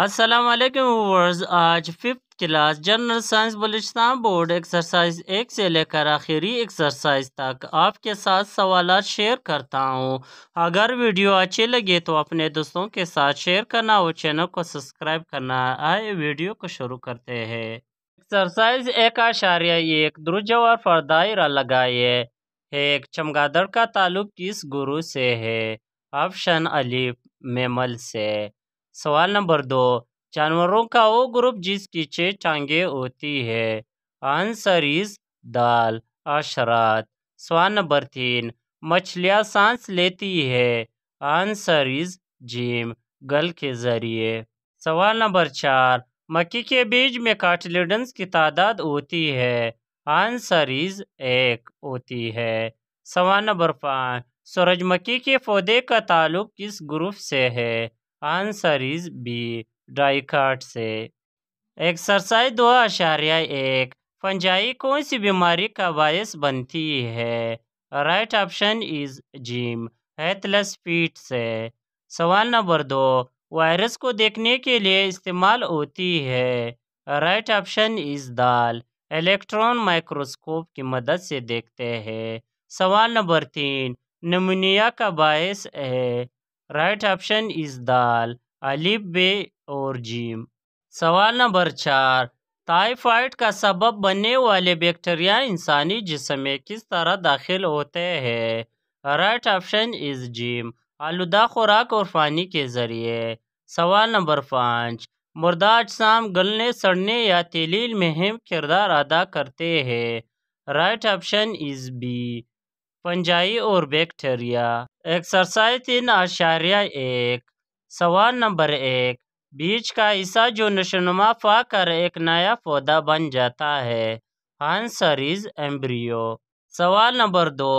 अस्सलाम वालेकुम आज fifth class general science Balochistan board exercise एक से लेकर आखिरी एक्सरसाइज तक आपके साथ सवाल शेयर करता हूँ अगर वीडियो अच्छी लगे तो अपने दोस्तों के साथ शेयर करना और चैनल को सब्सक्राइब करना आए वीडियो को शुरू करते हैं एक्सरसाइज एक आशार्य एक द्रुजवार पर दायरा लगाए एक चमगादड़ का ताल्लुक किस गुरु से है ऑप्शन अलीफ मेमल से सवाल नंबर दो जानवरों का वो ग्रुप जिसकी छह टांगे होती है आंसर इज दाल अशरात सवाल नंबर तीन मछलियाँ सांस लेती है आंसर इज जिम गल के जरिए सवाल नंबर चार मक्की के बीज में कार्टिलेडन्स की तादाद होती है आंसर इज एक होती है सवाल नंबर पाँच सूरजमुखी के पौधे का ताल्लुक किस ग्रुप से है आंसर इज बी डाइकाट से एक्सरसाइज दो आशार्या एक फंजाई कौन सी बीमारी का बायस बनती है राइट ऑप्शन इज जिम हैथलेस फीट से सवाल नंबर दो वायरस को देखने के लिए इस्तेमाल होती है राइट ऑप्शन इज दाल इलेक्ट्रॉन माइक्रोस्कोप की मदद से देखते हैं सवाल नंबर तीन नमूनिया का बायस है राइट ऑप्शन इज दाल अलिब बे और जीम सवाल नंबर चार टाइफाइड का सबब बनने वाले बैक्टीरिया इंसानी जिसम में किस तरह दाखिल होते हैं राइट ऑप्शन इज जिम आलूदा खुराक और पानी के ज़रिए सवाल नंबर पाँच मुर्दा अजसाम गलने सड़ने या तलील में अहम किरदार अदा करते हैं right option is B fungi और बैक्टीरिया एक्सरसाइज तीन आशार्या एक सवाल नंबर एक बीज का हिस्सा जो नशोनुमा पाकर एक नया पौधा बन जाता है आंसर इज एम्ब्रियो सवाल नंबर दो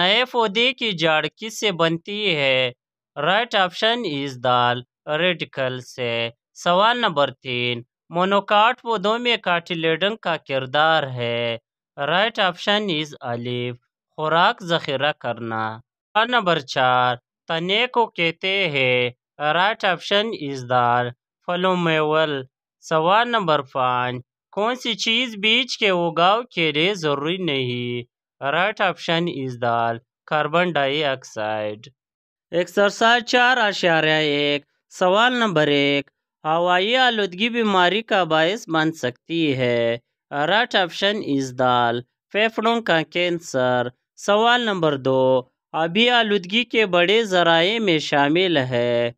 नए पौधे की जड़ किससे बनती है राइट ऑप्शन इज दाल रेडिकल से सवाल नंबर तीन मोनोकाट पौधों में काटिलेडन का किरदार है राइट ऑप्शन इज अलिफ खुराक जखीरा करना नंबर चार तने को कहते हैं राइट ऑप्शन इज दाल फलोमेवल सवाल नंबर पाँच कौन सी चीज़ बीज के उगाव के लिए ज़रूरी नहीं राइट ऑप्शन इज दाल कार्बन डाइऑक्साइड एक्सरसाइज चार आशारा एक सवाल नंबर एक हवाई आलूदगी बीमारी का बायस बन सकती है राइट ऑप्शन इज दाल फेफड़ों का कैंसर सवाल नंबर दो अभी आलूदगी के बड़े जराये में शामिल है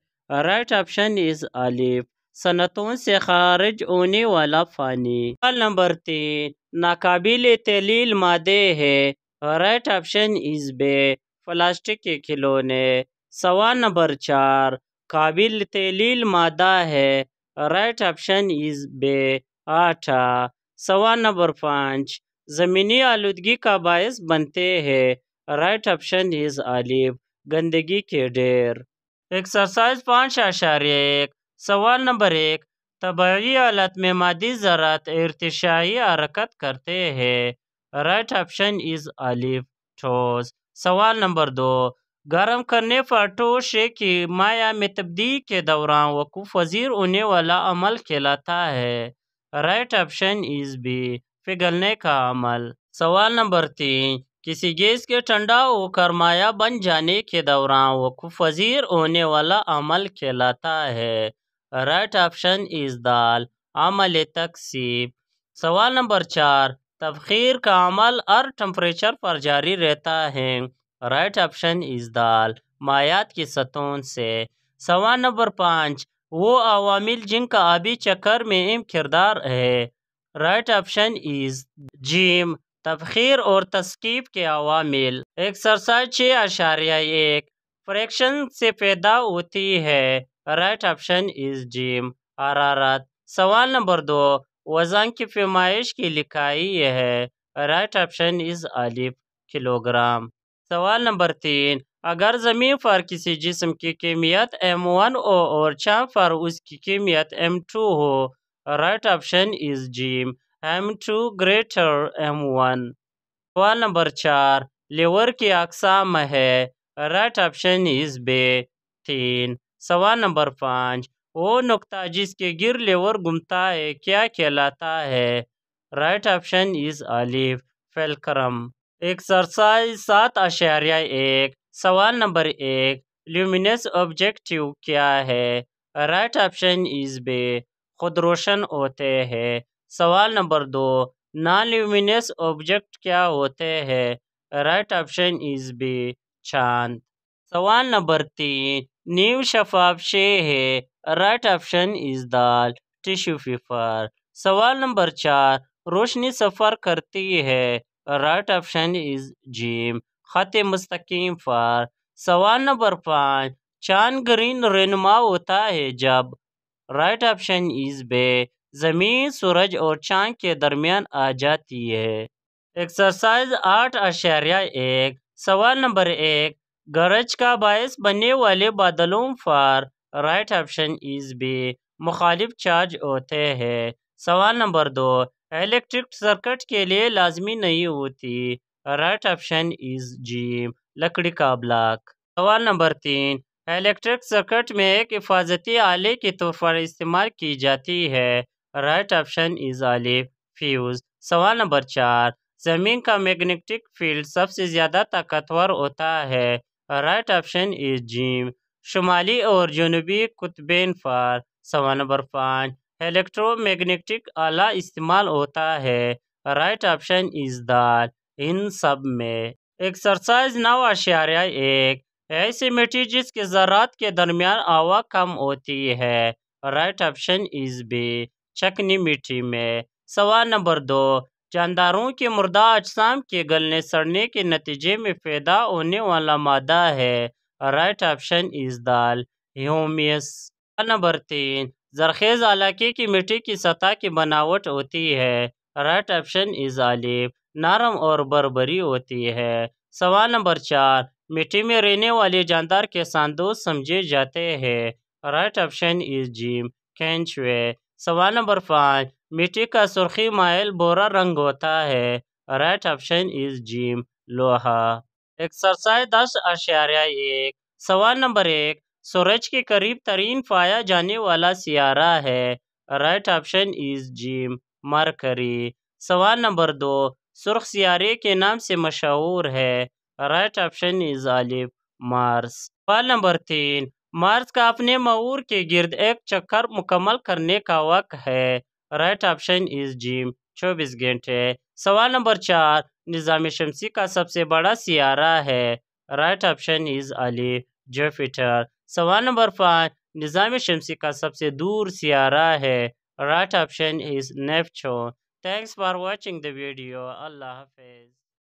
राइट ऑप्शन इज़ आलिफ सनतों से खारिज होने वाला फ़ानी सवाल नंबर तीन नाकाबिल तलील मादे है राइट ऑप्शन इज़ बे प्लास्टिक के खिलौने सवाल नंबर चार काबिल तलील मादा है राइट ऑप्शन इज़ बे आठा सवाल नंबर पाँच ज़मीनी आलूदगी का बायस बनते हैं राइट ऑप्शन इज़ आलिब गंदगी के ढेर एक्सरसाइज पाँच आशार्य एक सवाल नंबर एक तबाही हालत में मादी ज़रात इरतशाही हरकत करते हैं राइट ऑप्शन इज़ आलिब ठोस सवाल नंबर दो गर्म करने पर टोशे की माया में तब्दील के दौरान वकूफ़ वजीर होने वाला अमल कहलाता है राइट ऑप्शन इज़ बी पिघलने का अमल सवाल नंबर तीन किसी गैस के ठंडा होकर माया बन जाने के दौरान वो पजीर होने वाला अमल कहलाता है राइट ऑप्शन इज दाल अमल तकसीब सवाल नंबर चार तबखीर का अमल हर टम्परेचर पर जारी रहता है राइट ऑप्शन इज दाल मायात की सतहों से सवाल नंबर पाँच वो अवामिल जिनका आबी चक्कर में अहम किरदार है राइट ऑप्शन इज जीम तबखीर और तस्कीब के अवामिल एक्सरसाइज छः आशारिया एक फ्रैक्शन से पैदा होती है राइट ऑप्शन इज जिम आरारत सवाल नंबर दो वजन की पैमाइश की लिखाई है राइट ऑप्शन इज अलिफ किलोग्राम सवाल नंबर तीन अगर ज़मीन पर किसी जिस्म की कीमियत एम वन हो और चाँद पर उसकी कीमियत एम टू हो राइट ऑप्शन इज जिम M two greater M one सवाल नंबर चार लेवर की अकसाम है राइट ऑप्शन इज बे तीन सवाल नंबर पाँच वो नुकता जिसके गिर लेवर घूमता है क्या कहलाता है राइट ऑप्शन इज अलीफ फेलक्रम एक्सरसाइज सात आशारिया एक सवाल नंबर एक ल्यूमिनस ऑब्जेक्टिव क्या है राइट ऑप्शन इज बे खुद रोशन होते हैं सवाल नंबर दो नॉन ल्यूमिनस ऑब्जेक्ट क्या होते हैं राइट ऑप्शन इज बी चांद सवाल नंबर तीन नीव शफाफ शे है राइट ऑप्शन इज दाल टिश्यू पेपर सवाल नंबर चार रोशनी सफ़र करती है राइट ऑप्शन इज जिम ख़त मुस्तकीम फार सवाल नंबर पाँच चांद ग्रीन रहनुमा होता है जब राइट ऑप्शन इज बे ज़मीन सूरज और चांद के दरमियान आ जाती है एक्सरसाइज आठ आशार्या एक सवाल नंबर एक गरज का बायस बनने वाले बादलों पर राइट ऑप्शन इज बी मुखालिफ चार्ज होते हैं सवाल नंबर दो इलेक्ट्रिक सर्किट के लिए लाजमी नहीं होती राइट ऑप्शन इज जी लकड़ी का ब्लॉक सवाल नंबर तीन इलेक्ट्रिक सर्किट में एक हिफाजती आले के तौर पर इस्तेमाल की जाती है राइट ऑप्शन इज आले फ्यूज़ सवाल नंबर चार ज़मीन का मैग्नेटिक फील्ड सबसे ज़्यादा ताकतवर होता है राइट ऑप्शन इज जीम शुमाली और जनूबी कुतबेन पर सवाल नंबर पाँच इलेक्ट्रोमैग्नेटिक आला इस्तेमाल होता है राइट ऑप्शन इज दाल इन सब में एक्सरसाइज नौ आशारिया एक ऐसी मिट्टी जिसके ज़रात के दरमियान हवा कम होती है राइट ऑप्शन इज बी चकनी मिट्टी में सवाल नंबर दो जानदारों के मुर्दा अजसाम के गलने सड़ने के नतीजे में पैदा होने वाला मादा है राइट ऑप्शन इज दाल ह्यूमियस नंबर तीन जरखेज इलाके की मिट्टी की सतह की बनावट होती है राइट ऑप्शन इज आलिफ नरम और बरबरी होती है सवाल नंबर चार मिट्टी में रहने वाले जानदार किसान दोस्त समझे जाते हैं राइट ऑप्शन इज जिम कैंचवे सवाल नंबर पाँच मिट्टी का सुर्खी माइल बोरा रंग होता है राइट ऑप्शन इज जिम लोहा एक्सरसाइज दस आशारा एक सवाल नंबर एक सूरज के करीब तरीन पाया जाने वाला सियारा है राइट ऑप्शन इज जिम मरकरी सवाल नंबर दो सुर्ख सियारे के नाम से मशहूर है राइट ऑप्शन इज आलिफ मार्स सवाल नंबर तीन मार्स का अपने मऊर के गिर्द एक चक्कर मुकम्मल करने का वक्त है राइट ऑप्शन इज जिम चौबीस घंटे सवाल नंबर चार निज़ाम शमसी का सबसे बड़ा सियारा है राइट ऑप्शन इज अली जोफिटर सवाल नंबर पाँच निज़ाम शमसी का सबसे दूर सियारा है right option is Neptune thanks for watching the video अल्लाह हाफिज़